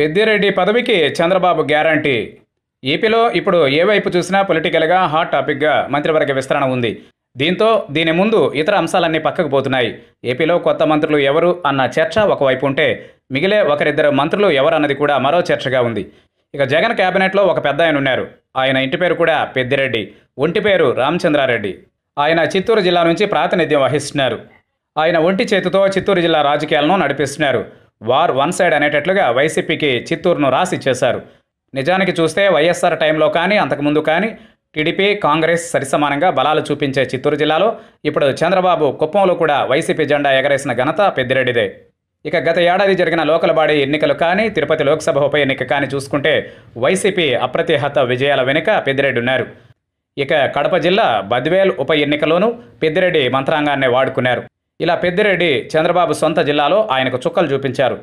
పెద్దిరెడ్డి పదవికి చంద్రబాబు గ్యారంటీ ఏపీలో ఇప్పుడు ఏ వైపు చూసినా పొలిటికల్గా హాట్ టాపిక్గా మంత్రివర్గ విస్తరణ ఉంది దీంతో దీని ముందు ఇతర అంశాలన్నీ పక్కకు పోతున్నాయి ఏపీలో కొత్త మంత్రులు ఎవరు అన్న చర్చ ఒకవైపు ఉంటే మిగిలే ఒకరిద్దరు మంత్రులు ఎవరు అన్నది కూడా మరో చర్చగా ఉంది ఇక జగన్ కేబినెట్లో ఒక పెద్ద ఆయన ఉన్నారు ఆయన ఇంటి పేరు కూడా పెద్దిరెడ్డి ఒంటి పేరు రామచంద్రారెడ్డి ఆయన చిత్తూరు జిల్లా నుంచి ప్రాతినిధ్యం వహిస్తున్నారు ఆయన ఒంటి చేతితో చిత్తూరు జిల్లా రాజకీయాలను నడిపిస్తున్నారు వార్ వన్ సైడ్ అనేటట్లుగా వైసీపీకి చిత్తూరును రాసి చేశారు నిజానికి చూస్తే వైఎస్ఆర్ టైంలో కానీ అంతకుముందు కానీ టీడీపీ కాంగ్రెస్ సరిసమానంగా బలాలు చూపించే చిత్తూరు జిల్లాలో ఇప్పుడు చంద్రబాబు కుప్పంలో కూడా వైసీపీ జెండా ఎగరేసిన ఘనత పెద్దిరెడ్డిదే ఇక గత ఏడాది జరిగిన లోకల్ బాడీ ఎన్నికలు కానీ తిరుపతి లోక్సభ ఉప ఎన్నిక కానీ చూసుకుంటే వైసీపీ అప్రతిహత విజయాల వెనుక పెద్దిరెడ్డి ఉన్నారు ఇక కడప జిల్లా బద్వేల్ ఉప ఎన్నికలోనూ పెద్దిరెడ్డి మంత్రాంగాన్నే వాడుకున్నారు ఇలా పెద్దిరెడ్డి చంద్రబాబు సొంత జిల్లాలో ఆయనకు చుక్కలు చూపించారు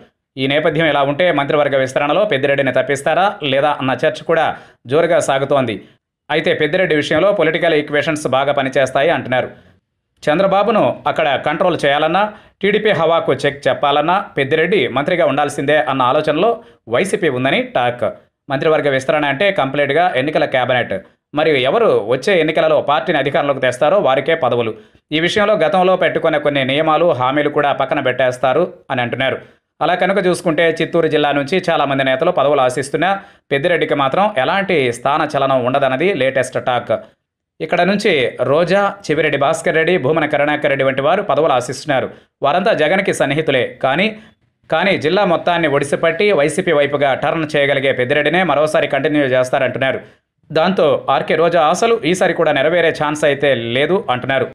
ఈ నేపథ్యం ఎలా ఉంటే మంత్రివర్గ విస్తరణలో పెద్దిరెడ్డిని తప్పిస్తారా లేదా అన్న చర్చ కూడా జోరుగా సాగుతోంది అయితే పెద్దిరెడ్డి విషయంలో పొలిటికల్ ఈక్వేషన్స్ బాగా పనిచేస్తాయి అంటున్నారు చంద్రబాబును అక్కడ కంట్రోల్ చేయాలన్నా టీడీపీ హవాకు చెక్ చెప్పాలన్నా పెద్దిరెడ్డి మంత్రిగా ఉండాల్సిందే అన్న ఆలోచనలో వైసీపీ ఉందని టాక్ మంత్రివర్గ విస్తరణ అంటే కంప్లీట్గా ఎన్నికల కేబినెట్ మరియు ఎవరు వచ్చే ఎన్నికలలో పార్టీని అధికారంలోకి తెస్తారో వారికే పదవులు ఈ విషయంలో గతంలో పెట్టుకునే కొన్ని నియమాలు హామీలు కూడా పక్కన పెట్టేస్తారు అని అంటున్నారు అలా కనుక చూసుకుంటే చిత్తూరు జిల్లా నుంచి చాలామంది నేతలు పదవులు ఆశిస్తున్నా పెద్దిరెడ్డికి మాత్రం ఎలాంటి స్థాన చలనం ఉండదన్నది లేటెస్ట్ టాక్ ఇక్కడ నుంచి రోజా చివిరెడ్డి భాస్కర్ రెడ్డి భూమన కరుణాకర్ రెడ్డి వంటి వారు పదవులు ఆశిస్తున్నారు వారంతా జగన్కి సన్నిహితులే కానీ కానీ జిల్లా మొత్తాన్ని ఒడిసిపట్టి వైసీపీ వైపుగా టర్న్ చేయగలిగే పెద్దిరెడ్డినే మరోసారి కంటిన్యూ చేస్తారంటున్నారు దాంతో ఆర్కే రోజా ఆశలు ఈసారి కూడా నెరవేరే ఛాన్స్ అయితే లేదు అంటున్నారు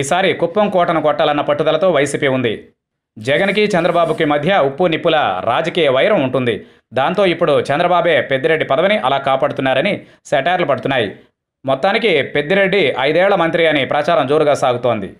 ఈసారి కుప్పం కోటను కొట్టాలన్న పట్టుదలతో వైసీపీ ఉంది జగన్కి చంద్రబాబుకి మధ్య ఉప్పు నిప్పుల రాజకీయ వైరం ఉంటుంది దాంతో ఇప్పుడు చంద్రబాబే పెద్దిరెడ్డి పదవిని అలా కాపాడుతున్నారని సెటార్లు పడుతున్నాయి మొత్తానికి పెద్దిరెడ్డి ఐదేళ్ల మంత్రి అని ప్రచారం జోరుగా సాగుతోంది